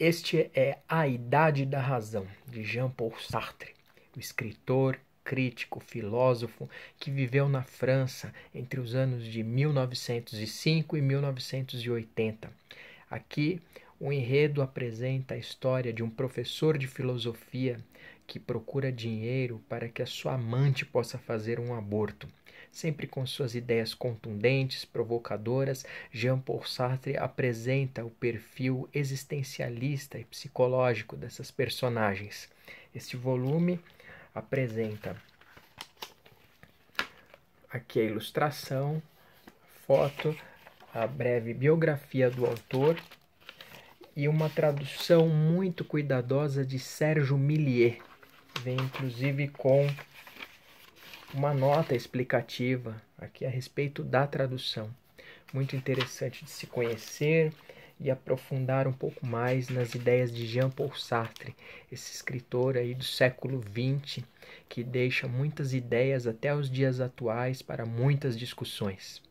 Este é A Idade da Razão, de Jean-Paul Sartre, o escritor, crítico, filósofo que viveu na França entre os anos de 1905 e 1980. Aqui, o enredo apresenta a história de um professor de filosofia que procura dinheiro para que a sua amante possa fazer um aborto. Sempre com suas ideias contundentes, provocadoras, Jean Paul Sartre apresenta o perfil existencialista e psicológico dessas personagens. Este volume apresenta aqui a ilustração, foto, a breve biografia do autor e uma tradução muito cuidadosa de Sérgio Millier. Vem inclusive com uma nota explicativa aqui a respeito da tradução. Muito interessante de se conhecer e aprofundar um pouco mais nas ideias de Jean Paul Sartre, esse escritor aí do século XX, que deixa muitas ideias até os dias atuais para muitas discussões.